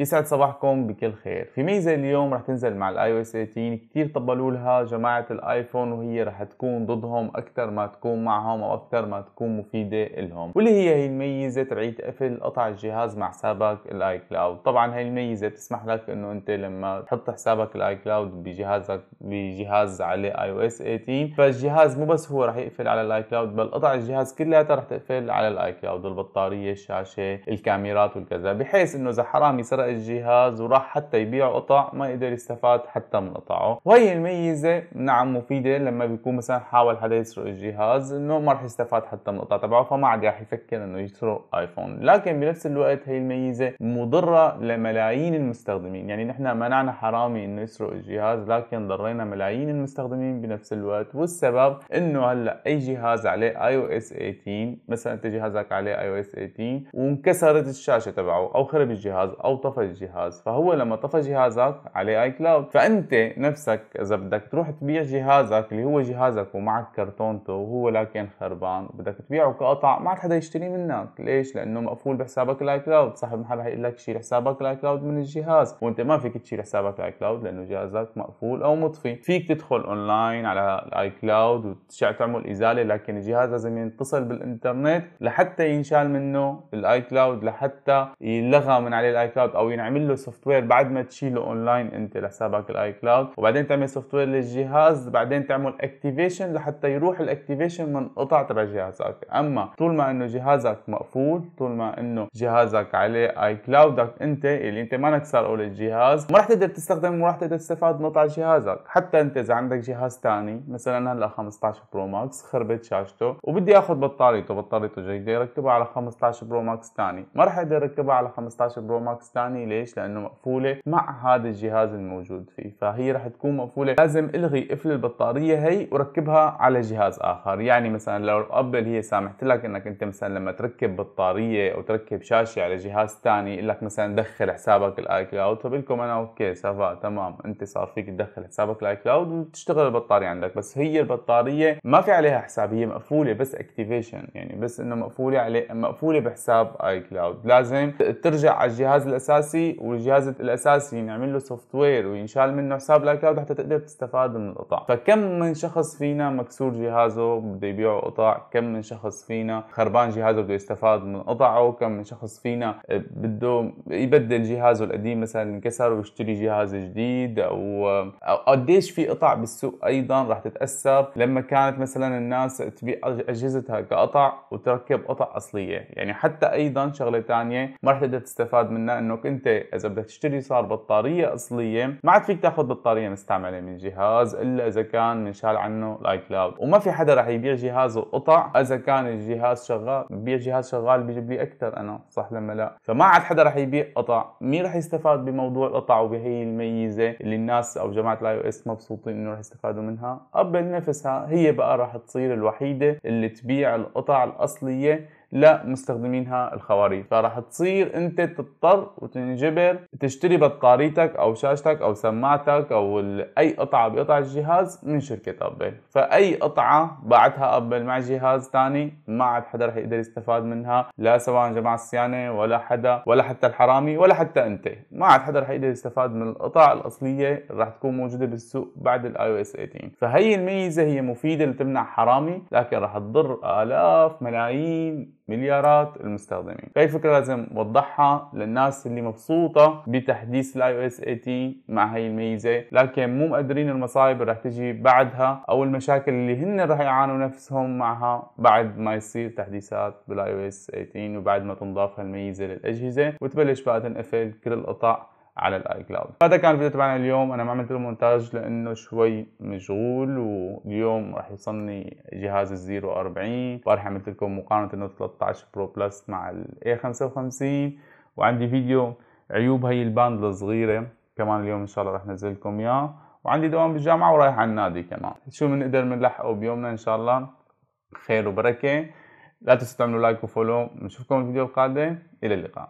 يسعد صباحكم بكل خير في ميزه اليوم رح تنزل مع الاي او اس 18 كثير طبلوا لها جماعه الايفون وهي رح تكون ضدهم اكثر ما تكون معهم او اكثر ما تكون مفيده لهم واللي هي هي الميزه تبعية قفل قطع الجهاز مع حسابك الاي كلاود طبعا هي الميزه بتسمح لك انه انت لما تحط حسابك الاي كلاود بجهازك بجهاز عليه اي او اس 18 فالجهاز مو بس هو رح يقفل على الاي كلاود بل قطع الجهاز كلها رح تقفل على الاي كلاود البطاريه الشاشه الكاميرات والكذا بحيث انه اذا حرامي سرق سرق الجهاز وراح حتى يبيع قطع ما قدر يستفاد حتى من قطعه وهي الميزة نعم مفيدة لما بيكون مثلا حاول حدا يسرق الجهاز انه ما راح يستفاد حتى من قطع تبعه فما عاد راح يفكر انه يسرق ايفون لكن بنفس الوقت هي الميزة مضرة لملايين المستخدمين يعني نحن منعنا حرامي انه يسرق الجهاز لكن ضرينا ملايين المستخدمين بنفس الوقت والسبب انه هلا اي جهاز عليه اي او اس 18 مثلا انت جهازك عليه اي او اس 18 وانكسرت الشاشة تبعه او خرب الجهاز او طفى طفى الجهاز فهو لما طفى جهازك عليه اي كلاود فانت نفسك اذا بدك تروح تبيع جهازك اللي هو جهازك ومعك كرتونته وهو لكن خربان بدك تبيعه كقطع ما عاد حدا يشتري منك ليش لانه مقفول بحسابك الاي كلاود صاحب المحل يقول لك شيل حسابك الاي كلاود من الجهاز وانت ما فيك تشيل حسابك الاي كلاود لانه جهازك مقفول او مطفي فيك تدخل اونلاين على الاي كلاود وتعمل ازاله لكن الجهاز لازم يتصل بالانترنت لحتى ينشال منه الاي كلاود لحتى يلغى من عليه الاي كلاود او او ينعمل له سوفت وير بعد ما تشيله اونلاين انت لحسابك الاي كلاود وبعدين تعمل سوفت وير للجهاز بعدين تعمل اكتيفيشن لحتى يروح الاكتيفيشن من قطع تبع جهازك اما طول ما انه جهازك مقفول طول ما انه جهازك عليه اي كلاودك انت اللي انت مانك سارقه للجهاز ما رح تقدر تستخدمه وما رح تقدر تستفاد من قطع جهازك حتى انت اذا عندك جهاز ثاني مثلا هلا 15 برو ماكس خربت شاشته وبدي اخذ بطاريته بطاريته جيده ركبها على 15 برو ماكس ثاني ما رح اقدر اركبها على 15 برو ماكس ثاني ثاني يعني ليش لانه مقفوله مع هذا الجهاز الموجود فيه فهي رح تكون مقفوله لازم الغي قفل البطاريه هي وركبها على جهاز اخر يعني مثلا لو ابل هي سامحت لك انك انت مثلا لما تركب بطاريه او تركب شاشه على جهاز ثاني يقول لك مثلا دخل حسابك الاي كلاود فبقول لكم انا اوكي سافا تمام انت صار فيك تدخل حسابك الاي كلاود وتشتغل البطاريه عندك بس هي البطاريه ما في عليها حساب هي مقفوله بس اكتيفيشن يعني بس انه مقفوله عليه مقفوله بحساب اي كلاود لازم ترجع على الجهاز الاساسي الاساسي والجهاز الاساسي ينعمل له سوفت وير وينشال منه حساب الايكلاود حتى تقدر تستفاد من القطع فكم من شخص فينا مكسور جهازه بده يبيعه قطع كم من شخص فينا خربان جهازه بده يستفاد من قطعه كم من شخص فينا بده يبدل جهازه القديم مثلا انكسر ويشتري جهاز جديد او قديش في قطع بالسوق ايضا رح تتاثر لما كانت مثلا الناس تبيع اجهزتها كقطع وتركب قطع اصليه يعني حتى ايضا شغله ثانيه ما رح تقدر تستفاد منها انه انت اذا بدك تشتري صار بطاريه اصليه ما عاد فيك تاخذ بطاريه مستعمله من جهاز الا اذا كان منشال عنه الاي كلاود وما في حدا رح يبيع جهازه قطع اذا كان الجهاز شغال ببيع جهاز شغال بيجيب لي اكثر انا صح لما لا فما عاد حدا رح يبيع قطع مين رح يستفاد بموضوع القطع وبهي الميزه اللي الناس او جماعه الاي او اس مبسوطين انه رح يستفادوا منها ابل نفسها هي بقى رح تصير الوحيده اللي تبيع القطع الاصليه لمستخدمينها الخواريط فراح تصير انت تضطر وتنجبر تشتري بطاريتك او شاشتك او سماعتك او اي قطعه بقطع الجهاز من شركه ابل فاي قطعه باعتها ابل مع جهاز ثاني ما عاد حدا رح يقدر يستفاد منها لا سواء جماعه الصيانه ولا حدا ولا حتى الحرامي ولا حتى انت ما عاد حدا رح يقدر يستفاد من القطع الاصليه رح تكون موجوده بالسوق بعد الاي او اس 18 فهي الميزه هي مفيده لتمنع حرامي لكن رح تضر الاف ملايين مليارات المستخدمين هاي الفكره لازم وضحها للناس اللي مبسوطه بتحديث الاي او اس 18 مع هاي الميزه لكن مو مقدرين المصايب اللي رح تجي بعدها او المشاكل اللي هن رح يعانوا نفسهم معها بعد ما يصير تحديثات بالاي او اس 18 وبعد ما تنضاف هالميزه للاجهزه وتبلش بقى تنقفل كل القطع على الاي كلاود هذا كان الفيديو تبعنا اليوم انا ما عملت له مونتاج لانه شوي مشغول واليوم راح يوصلني جهاز الزيرو 40 وراح عملت لكم مقارنه النوت 13 برو بلس مع الاي 55 وعندي فيديو عيوب هي الباند الصغيره كمان اليوم ان شاء الله راح انزل لكم اياه وعندي دوام بالجامعه ورايح على النادي كمان شو بنقدر بنلحقه بيومنا ان شاء الله خير وبركه لا تنسوا تعملوا لايك وفولو نشوفكم الفيديو القادم الى اللقاء